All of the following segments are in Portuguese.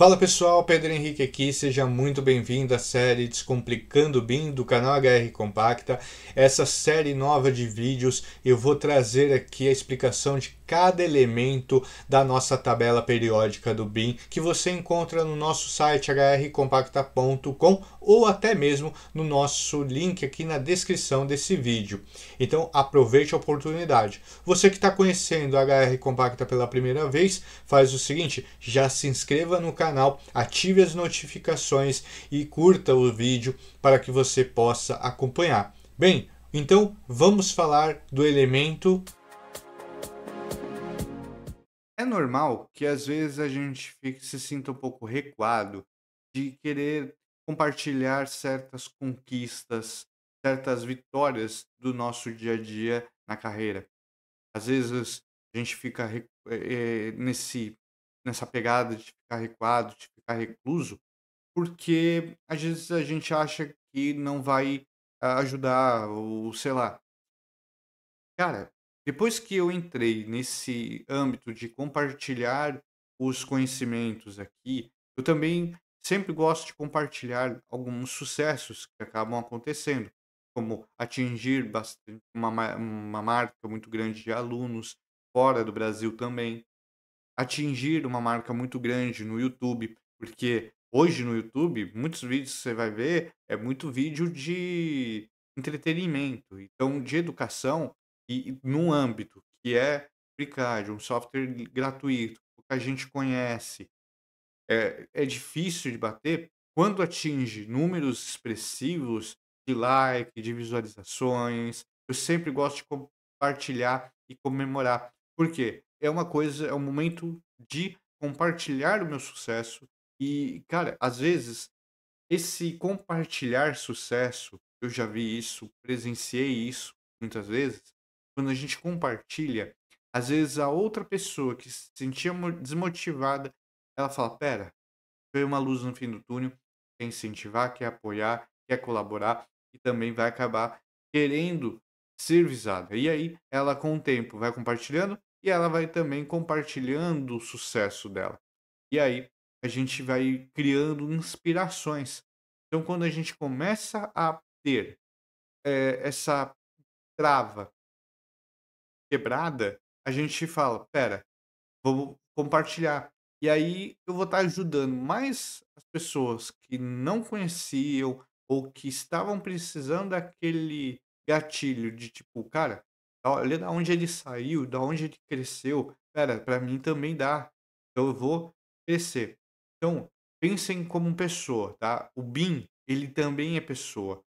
Fala pessoal, Pedro Henrique aqui, seja muito bem-vindo à série Descomplicando o BIM do canal HR Compacta. Essa série nova de vídeos eu vou trazer aqui a explicação de cada elemento da nossa tabela periódica do BIM que você encontra no nosso site hrcompacta.com ou até mesmo no nosso link aqui na descrição desse vídeo. Então aproveite a oportunidade. Você que está conhecendo a HR Compacta pela primeira vez, faz o seguinte, já se inscreva no canal canal, ative as notificações e curta o vídeo para que você possa acompanhar. Bem, então vamos falar do elemento. É normal que às vezes a gente fique, se sinta um pouco recuado de querer compartilhar certas conquistas, certas vitórias do nosso dia a dia na carreira. Às vezes a gente fica é, nesse nessa pegada de ficar recuado, de ficar recluso, porque às vezes a gente acha que não vai ah, ajudar, ou sei lá. Cara, depois que eu entrei nesse âmbito de compartilhar os conhecimentos aqui, eu também sempre gosto de compartilhar alguns sucessos que acabam acontecendo, como atingir bastante uma, uma marca muito grande de alunos fora do Brasil também atingir uma marca muito grande no YouTube, porque hoje no YouTube, muitos vídeos que você vai ver é muito vídeo de entretenimento, então de educação e, e num âmbito que é Fricad, um software gratuito, que a gente conhece. É, é difícil de bater quando atinge números expressivos de like, de visualizações. Eu sempre gosto de compartilhar e comemorar. Por quê? é uma coisa, é um momento de compartilhar o meu sucesso. E, cara, às vezes, esse compartilhar sucesso, eu já vi isso, presenciei isso muitas vezes, quando a gente compartilha, às vezes a outra pessoa que se sentia desmotivada, ela fala: pera, veio uma luz no fim do túnel, quer incentivar, quer apoiar, quer colaborar e também vai acabar querendo ser visada. E aí ela, com o tempo, vai compartilhando, e ela vai também compartilhando o sucesso dela. E aí a gente vai criando inspirações. Então, quando a gente começa a ter é, essa trava quebrada, a gente fala: pera, vou compartilhar. E aí eu vou estar ajudando mais as pessoas que não conheciam ou que estavam precisando daquele gatilho de tipo, cara, olha da onde ele saiu, da onde ele cresceu. Pera, para mim também dá. Então eu vou crescer. Então, pensem como pessoa, tá? O BIM, ele também é pessoa.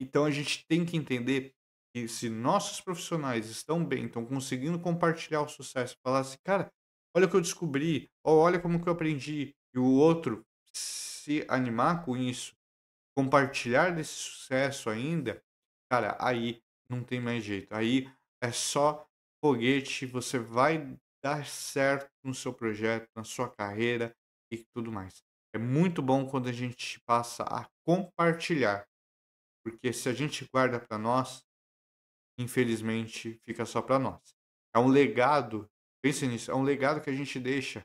Então a gente tem que entender que se nossos profissionais estão bem, estão conseguindo compartilhar o sucesso, falar assim, cara, olha o que eu descobri, ou olha como que eu aprendi, e o outro se animar com isso, compartilhar desse sucesso ainda, cara, aí não tem mais jeito. Aí é só foguete, você vai dar certo no seu projeto, na sua carreira e tudo mais. É muito bom quando a gente passa a compartilhar, porque se a gente guarda para nós, infelizmente fica só para nós. É um legado, pense nisso, é um legado que a gente deixa,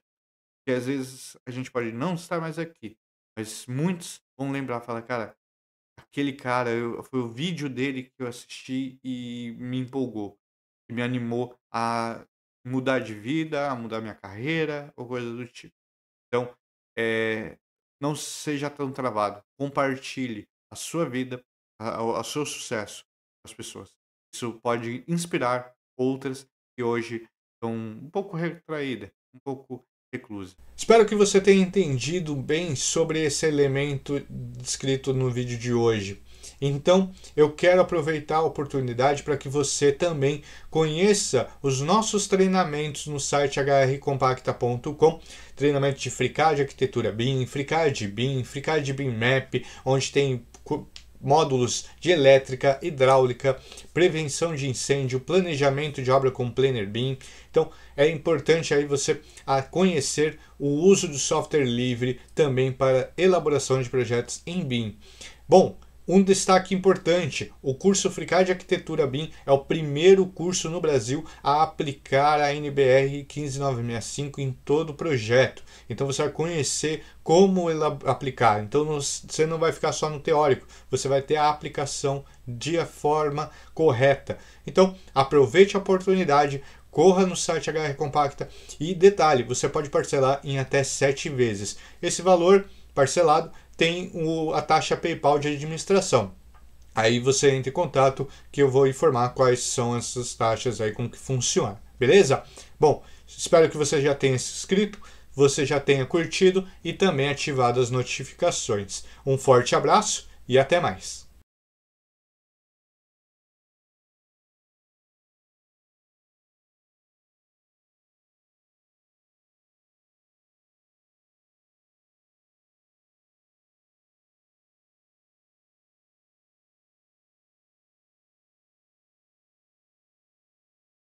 que às vezes a gente pode não estar mais aqui, mas muitos vão lembrar, falar, cara, aquele cara, eu, foi o vídeo dele que eu assisti e me empolgou que me animou a mudar de vida, a mudar minha carreira ou coisa do tipo. Então, é, não seja tão travado. Compartilhe a sua vida, o seu sucesso com as pessoas. Isso pode inspirar outras que hoje estão um pouco retraídas, um pouco reclusas. Espero que você tenha entendido bem sobre esse elemento descrito no vídeo de hoje. Então, eu quero aproveitar a oportunidade para que você também conheça os nossos treinamentos no site hrcompacta.com, treinamento de FreeCAD, arquitetura BIM, FreeCAD BIM, FreeCAD BIM Map, onde tem módulos de elétrica, hidráulica, prevenção de incêndio, planejamento de obra com Planner BIM. Então, é importante aí você a conhecer o uso do software livre também para elaboração de projetos em BIM. Bom, um destaque importante: o curso Fricar de Arquitetura BIM é o primeiro curso no Brasil a aplicar a NBR 15965 em todo o projeto. Então você vai conhecer como ela aplicar. Então você não vai ficar só no teórico, você vai ter a aplicação de forma correta. Então aproveite a oportunidade, corra no site HR Compacta e detalhe, você pode parcelar em até 7 vezes. Esse valor parcelado, tem o, a taxa PayPal de administração. Aí você entra em contato que eu vou informar quais são essas taxas aí, como que funciona, beleza? Bom, espero que você já tenha se inscrito, você já tenha curtido e também ativado as notificações. Um forte abraço e até mais!